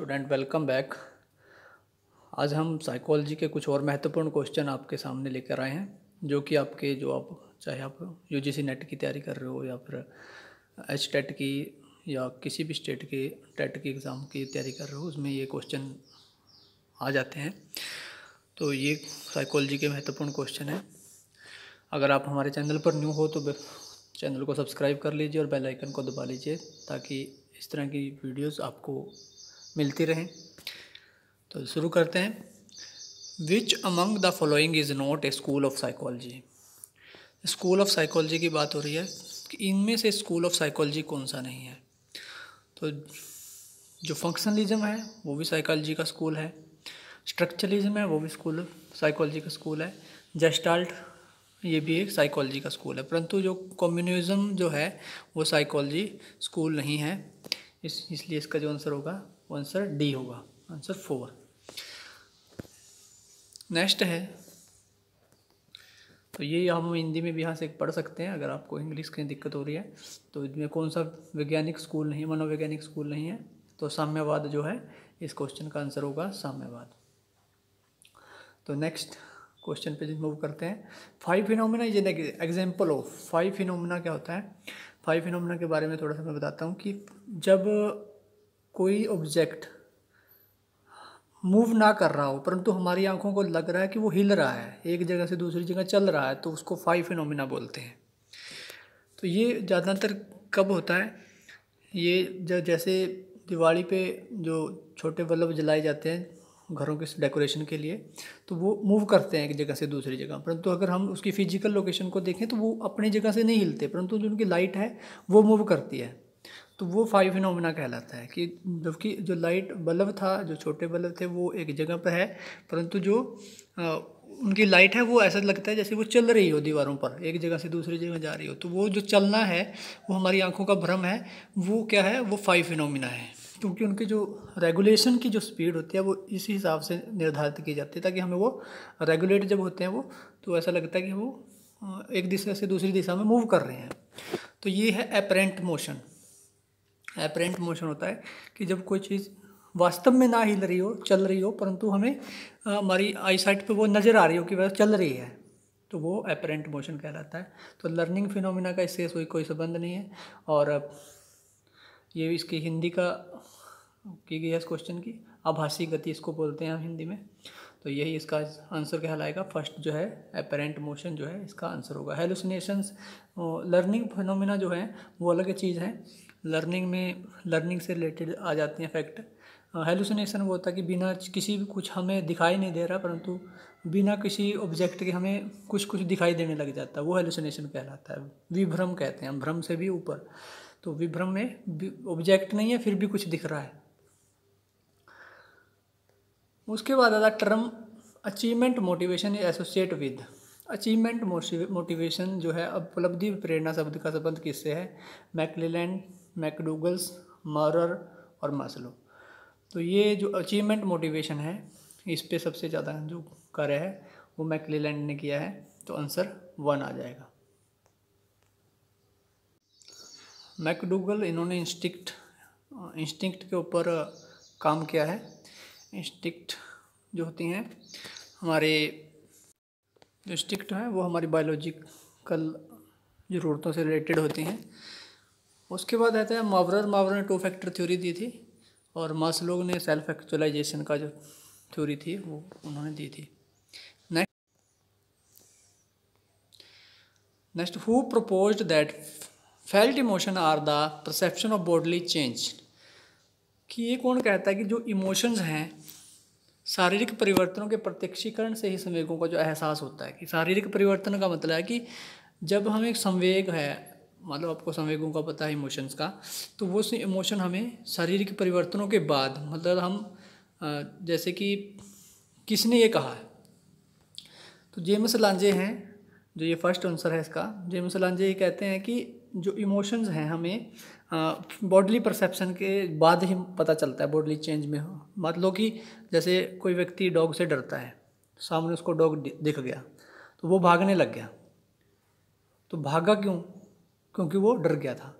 student welcome back आज हम psychology के कुछ और महत्वपूर्ण क्वेश्चन आपके सामने लेकर आए हैं जो कि आपके जो आप चाहे आप यूजीसी नेट की तैयारी कर रहे हो या फिर एच टेट e की या किसी भी स्टेट के टेट e की एग्ज़ाम की तैयारी कर रहे हो उसमें ये क्वेश्चन आ जाते हैं तो ये साइकोलॉजी के महत्वपूर्ण क्वेश्चन हैं अगर आप हमारे चैनल पर न्यू हो तो चैनल को सब्सक्राइब कर लीजिए और बेल आइकन को दबा लीजिए ताकि इस तरह की वीडियोस आपको मिलती रहें तो शुरू करते हैं which among the following is not a school of psychology school of psychology की बात हो रही है कि इनमें से स्कूल ऑफ साइकोलॉजी कौन सा नहीं है तो जो फंक्शनलिज्म है वो भी साइकोलॉजी का स्कूल है स्ट्रक्चरलिज्म है वो भी स्कूल साइकोलॉजी का स्कूल है जस्टाल्ट ये भी एक साइकोलॉजी का स्कूल है परंतु जो कम्युनिज्म जो है वो साइकोलॉजी स्कूल नहीं है इस इसलिए इसका जो आंसर होगा वो आंसर डी होगा आंसर फोर नेक्स्ट है तो ये हम हिंदी में भी यहाँ से पढ़ सकते हैं अगर आपको इंग्लिश की दिक्कत हो रही है तो इसमें कौन सा वैज्ञानिक स्कूल नहीं मनोवैज्ञानिक स्कूल नहीं है तो साम्यवाद जो है इस क्वेश्चन का आंसर होगा साम्यवाद तो नेक्स्ट क्वेश्चन पे मूव करते हैं five phenomena is example of five phenomena क्या होता है फाइव फिनोमिना के बारे में थोड़ा सा मैं बताता हूँ कि जब कोई ऑब्जेक्ट मूव ना कर रहा हो परंतु हमारी आंखों को लग रहा है कि वो हिल रहा है एक जगह से दूसरी जगह चल रहा है तो उसको फाइव फिनोमिना बोलते हैं तो ये ज़्यादातर कब होता है ये जैसे दिवाली पे जो छोटे बल्ब जलाए जाते हैं घरों के डेकोरेशन के लिए तो वो मूव करते हैं एक जगह से दूसरी जगह परंतु अगर हम उसकी फिजिकल लोकेशन को देखें तो वो अपनी जगह से नहीं हिलते परंतु जो उनकी लाइट है वो मूव करती है तो वो फाइव फिनोमिना कहलाता है कि जबकि जो लाइट बल्ब था जो छोटे बल्ब थे वो एक जगह पर है परंतु जो आ, उनकी लाइट है वो ऐसा लगता है जैसे वो चल रही हो दीवारों पर एक जगह से दूसरी जगह जा रही हो तो वो जो चलना है वो हमारी आंखों का भ्रम है वो क्या है वो फाइव फिनोमिना है क्योंकि उनके जो रेगुलेशन की जो स्पीड होती है वो इसी हिसाब से निर्धारित की जाती है ताकि हमें वो रेगुलेट जब होते हैं वो तो ऐसा लगता है कि वो एक दिशा से दूसरी दिशा में मूव कर रहे हैं तो ये है अपरेंट मोशन अपरेंट मोशन होता है कि जब कोई चीज़ वास्तव में ना हिल रही हो चल रही हो परंतु हमें हमारी आई साइट पर वो नज़र आ रही हो कि वह चल रही है तो वो अपरेंट मोशन कहलाता है तो लर्निंग फिनोमिना का इससे कोई कोई संबंध नहीं है और ये इसकी हिंदी का की गई है इस क्वेश्चन की आभासी गति इसको बोलते हैं हम हिंदी में तो यही इसका आंसर कहलाएगा फर्स्ट जो है अपेरेंट मोशन जो है इसका आंसर होगा हेलुसिनेशंस लर्निंग फिनोमिना जो है वो अलग चीज़ है लर्निंग में लर्निंग से रिलेटेड आ जाते हैं फैक्ट हेलुसिनेशन वो होता है कि बिना किसी भी कुछ हमें दिखाई नहीं दे रहा परंतु बिना किसी ऑब्जेक्ट के हमें कुछ कुछ दिखाई देने लग जाता है वो हेलुसिनेशन कहलाता है विभ्रम कहते हैं हम भ्रम से भी ऊपर तो विभ्रम में ऑब्जेक्ट नहीं है फिर भी कुछ दिख रहा है उसके बाद आता term achievement motivation associate with achievement motivation जो है उपलब्धि प्रेरणा शब्द का संबंध किससे है मैकलेलैंड मैकडूगल्स मरर और मासलो तो ये जो अचीवमेंट मोटिवेशन है इस पर सबसे ज़्यादा जो कार्य है वो मैकलीलैंड ने किया है तो आंसर वन आ जाएगा मैकडूगल इन्होंने इंस्टिक्ट इंस्टिक्ट के ऊपर काम किया है इंस्टिक्ट जो होती हैं हमारे जो इंस्टिक्ट हैं वो हमारी बायोलॉजिकल ज़रूरतों से रिलेटेड होती हैं उसके बाद आता है मावरर मावरर ने टू फैक्टर थ्योरी दी थी और मासलोग ने सेल्फ एक्चुअलाइजेशन का जो थ्योरी थी वो उन्होंने दी थी next next who propose that felt emotion are the perception of bodily change कि ये कौन कहता है कि जो इमोशंस हैं शारीरिक परिवर्तनों के प्रत्यक्षीकरण से ही संवेगों का जो एहसास होता है कि शारीरिक परिवर्तन का मतलब है कि जब हम एक संवेग है मतलब आपको संवेगों का पता है इमोशंस का तो वो इमोशन हमें शारीरिक परिवर्तनों के बाद मतलब हम जैसे कि किसने ये कहा है तो जेम्स लांजे हैं जो ये फर्स्ट आंसर है इसका जेम्स लांजे ये कहते हैं कि जो इमोशंस हैं हमें बॉडली परसेप्शन के बाद ही पता चलता है बॉडली चेंज में मतलब कि जैसे कोई व्यक्ति डॉग से डरता है सामने उसको डॉग दिख गया तो वो भागने लग गया तो भागा क्यों क्योंकि वो डर गया था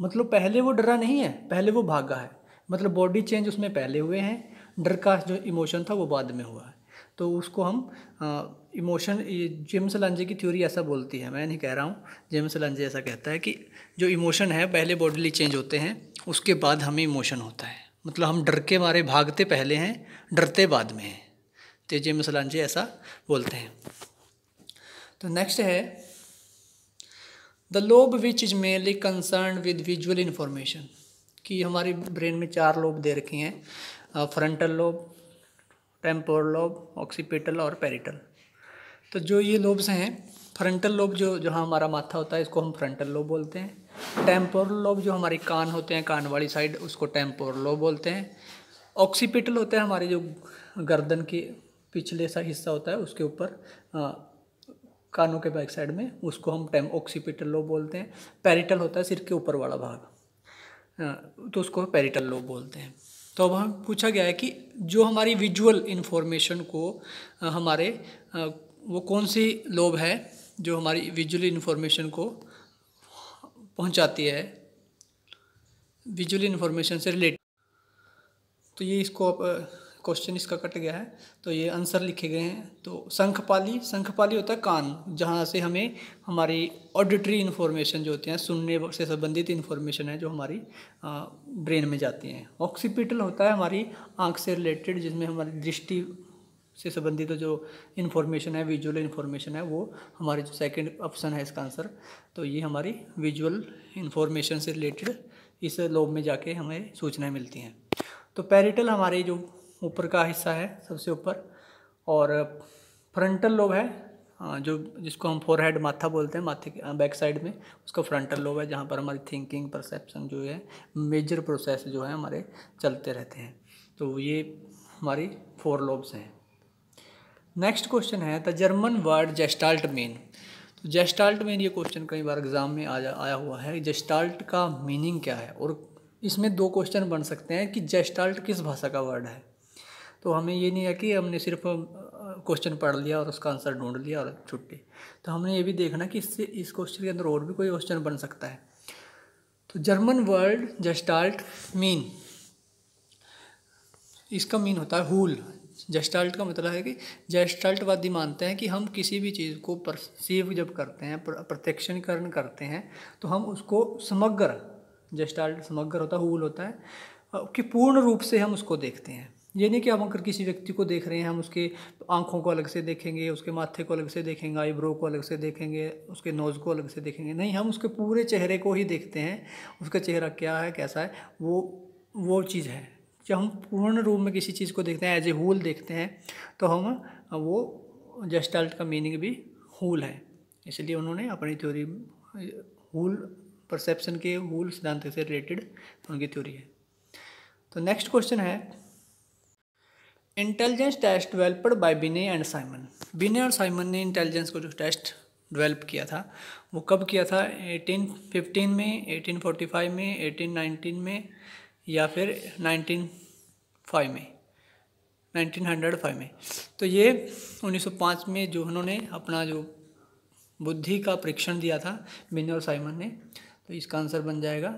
मतलब पहले वो डरा नहीं है पहले वो भागा है मतलब बॉडी चेंज उसमें पहले हुए हैं डर का जो इमोशन था वो बाद में हुआ है तो उसको हम आ, इमोशन ये जेम्स लांजे की थ्योरी ऐसा बोलती है मैं नहीं कह रहा हूँ जेम्स लांजे ऐसा कहता है कि जो इमोशन है पहले बॉडीली चेंज होते हैं उसके बाद हमें इमोशन होता है मतलब हम डर के मारे भागते पहले हैं डरते बाद में हैं तो जेम्स लांजे ऐसा बोलते हैं तो नेक्स्ट है the lobe which is mainly concern with visual information कि हमारी ब्रेन में चार लोब दे रखे हैं frontal lobe temporal lobe occipital और पेरिटल तो जो ये लोब्स हैं फ्रंटल लोब जो जहाँ हमारा माथा होता है इसको हम फ्रंटल लोब बोलते हैं टेम्पोरल लोब जो हमारे कान होते हैं कान वाली साइड उसको टेम्पोरल लोब बोलते हैं ऑक्सीपिटल होता है हमारे जो गर्दन के पिछले सा हिस्सा होता है उसके ऊपर कानों के बैक साइड में उसको हम टेम ऑक्सीपिटल लोब बोलते हैं पैरिटल होता है सिर के ऊपर वाला भाग तो उसको पैरिटल लोब बोलते हैं तो अब हम पूछा गया है कि जो हमारी विजुअल इन्फॉर्मेशन को हमारे वो कौन सी लोब है जो हमारी विजुअल इन्फॉर्मेशन को पहुंचाती है विजुअल इन्फॉर्मेशन से रिलेटेड तो ये इसको आप क्वेश्चन इसका कट गया है तो ये आंसर लिखे गए हैं तो संखपाली संखपाली होता है कान जहाँ से हमें हमारी ऑडिटरी इन्फॉर्मेशन जो होती हैं सुनने से संबंधित इन्फॉर्मेशन है जो हमारी ब्रेन में जाती हैं ऑक्सीपिटल होता है हमारी आँख से रिलेटेड जिसमें हमारी दृष्टि से संबंधित तो जो इन्फॉर्मेशन है विजुअल इन्फॉर्मेशन है वो हमारे जो सेकेंड ऑप्शन है इसका आंसर तो ये हमारी विजुअल इन्फॉर्मेशन से रिलेटेड इस लोब में जाके हमें सूचनाएं मिलती हैं तो पैरिटल हमारे जो ऊपर का हिस्सा है सबसे ऊपर और फ्रंटल लोब है जो जिसको हम फोर माथा बोलते हैं माथे के बैक साइड में उसका फ्रंटल लोब है जहाँ पर हमारी थिंकिंग परसेप्शन जो है मेजर प्रोसेस जो है हमारे चलते रहते हैं तो ये हमारी फोर लोब्स हैं नेक्स्ट क्वेश्चन है the German word gestalt mean तो जेस्टाल्ट मेन ये क्वेश्चन कई बार एग्जाम में आ आया हुआ है जेस्टाल्ट का मीनिंग क्या है और इसमें दो क्वेश्चन बन सकते हैं कि जेस्टाल्ट किस भाषा का वर्ड है तो हमें ये नहीं है कि हमने सिर्फ क्वेश्चन पढ़ लिया और उसका आंसर ढूंढ लिया और छुट्टी तो हमने ये भी देखना कि इससे इस क्वेश्चन के अंदर और भी कोई क्वेश्चन बन सकता है तो जर्मन वर्ड जस्टाल्ट मीन इसका मीन होता है हुल जस्टाल्ट का मतलब है कि जस्टाल्टवादी मानते हैं कि हम किसी भी चीज़ को परसीव जब करते हैं प्रत्यक्षणकरण करते हैं तो हम उसको समग्र जस्टाल्ट समग्र होता है हुल होता है कि पूर्ण रूप से हम उसको देखते हैं ये नहीं कि हम अगर किसी व्यक्ति को देख रहे हैं हम उसके आँखों को अलग से देखेंगे उसके माथे को अलग से देखेंगे आईब्रो को अलग से देखेंगे उसके नोज़ को अलग से देखेंगे नहीं हम उसके पूरे चेहरे को ही देखते हैं उसका चेहरा क्या है कैसा है वो वो चीज़ है जब हम पूर्ण रूप में किसी चीज़ को देखते हैं एज ए होल देखते हैं तो हम वो जस्टाल्ट का मीनिंग भी होल है इसलिए उन्होंने अपनी थ्योरी होल परसेप्शन के होल सिद्धांत से रिलेटेड उनकी थ्योरी है तो नेक्स्ट क्वेश्चन है intelligence test developed by Binet and Simon Binet और साइमन ने इंटेलिजेंस को जो टेस्ट डेवलप किया था वो कब किया था 1815 में 1845 में 1819 में या फिर 195 में 1905 में तो ये 1905 में जो उन्होंने अपना जो बुद्धि का परीक्षण दिया था बिने और साइमन ने तो इसका आंसर बन जाएगा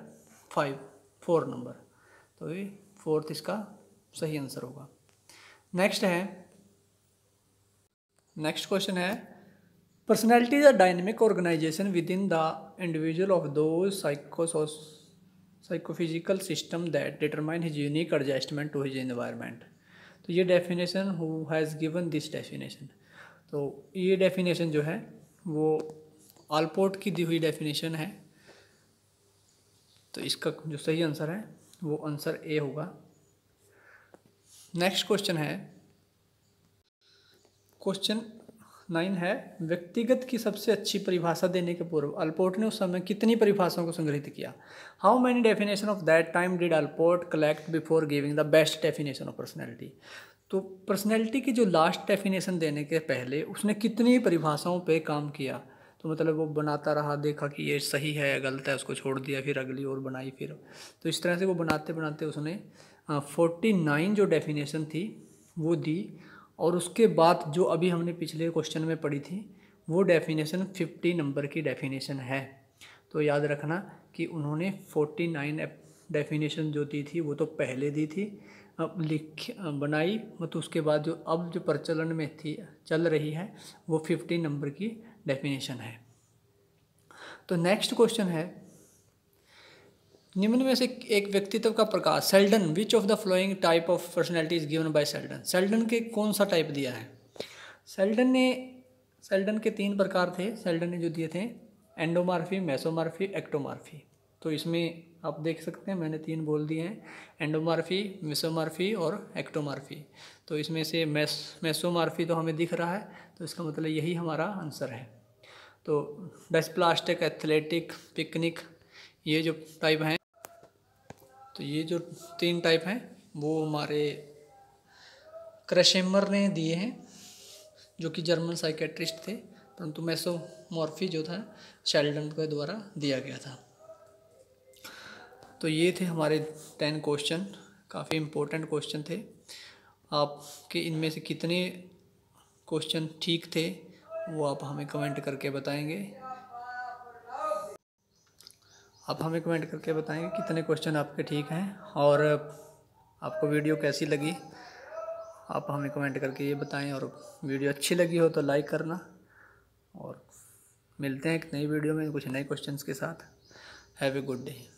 फाइव फोर नंबर तो ये फोर्थ इसका सही आंसर होगा नेक्स्ट है नेक्स्ट क्वेश्चन है personality the dynamic organisation within the individual of those psychophysical system that determine his unique adjustment to his environment तो ये definition who has given this definition तो ये definition जो है वो आलपोर्ट की दी हुई डेफिनेशन है तो इसका जो सही आंसर है वो आंसर ए होगा नेक्स्ट क्वेश्चन है क्वेश्चन नाइन है व्यक्तिगत की सबसे अच्छी परिभाषा देने के पूर्व अल्पोर्ट ने उस समय कितनी परिभाषाओं को संग्रहित किया how many definition of that time did Allport collect before giving the best definition of personality तो पर्सनैलिटी की जो लास्ट डेफिनेशन देने के पहले उसने कितनी परिभाषाओं पे काम किया तो मतलब वो बनाता रहा देखा कि ये सही है या गलत है उसको छोड़ दिया फिर अगली और बनाई फिर तो इस तरह से वो बनाते बनाते उसने फोर्टी नाइन जो डेफिनेशन थी वो दी और उसके बाद जो अभी हमने पिछले क्वेश्चन में पढ़ी थी वो डेफिनेशन फिफ्टी नंबर की डेफिनेशन है तो याद रखना कि उन्होंने फोर्टी नाइन डेफिनेशन जो दी थी वो तो पहले दी थी अब लिख बनाई तो उसके बाद जो अब जो प्रचलन में थी चल रही है वो फिफ्टी नंबर की डेफिनेशन है तो नेक्स्ट क्वेश्चन है निम्न में से एक व्यक्तित्व का प्रकार Sheldon which of the following type of personality is given by Sheldon Sheldon के कौन सा टाइप दिया है सेल्डन ने सेल्डन के तीन प्रकार थे सेल्डन ने जो दिए थे एंडोमार्फी मेसोमार्फी एक्टोमार्फी तो इसमें आप देख सकते हैं मैंने तीन बोल दिए हैं एंडोमार्फी मिसोमार्फी और एक्टोमार्फी तो इसमें से मैस मेसोमार्फी तो हमें दिख रहा है तो इसका मतलब यही हमारा आंसर है तो डस्प्लास्टिक एथलेटिक पिकनिक ये जो टाइप हैं तो ये जो तीन टाइप हैं वो हमारे क्रशेमर ने दिए हैं जो कि जर्मन साइकेट्रिस्ट थे परंतु मैसोमॉर्फी जो था शेल्डन के द्वारा दिया गया था तो ये थे हमारे टेन क्वेश्चन काफ़ी इम्पोर्टेंट क्वेश्चन थे आपके इनमें से कितने क्वेश्चन ठीक थे वो आप हमें कमेंट करके बताएंगे आप हमें कमेंट करके बताएंगे कितने क्वेश्चन आपके ठीक हैं और आपको वीडियो कैसी लगी आप हमें कमेंट करके ये बताएं और वीडियो अच्छी लगी हो तो लाइक करना और मिलते हैं एक नई वीडियो में कुछ नए क्वेश्चंस के साथ हैव ए गुड डे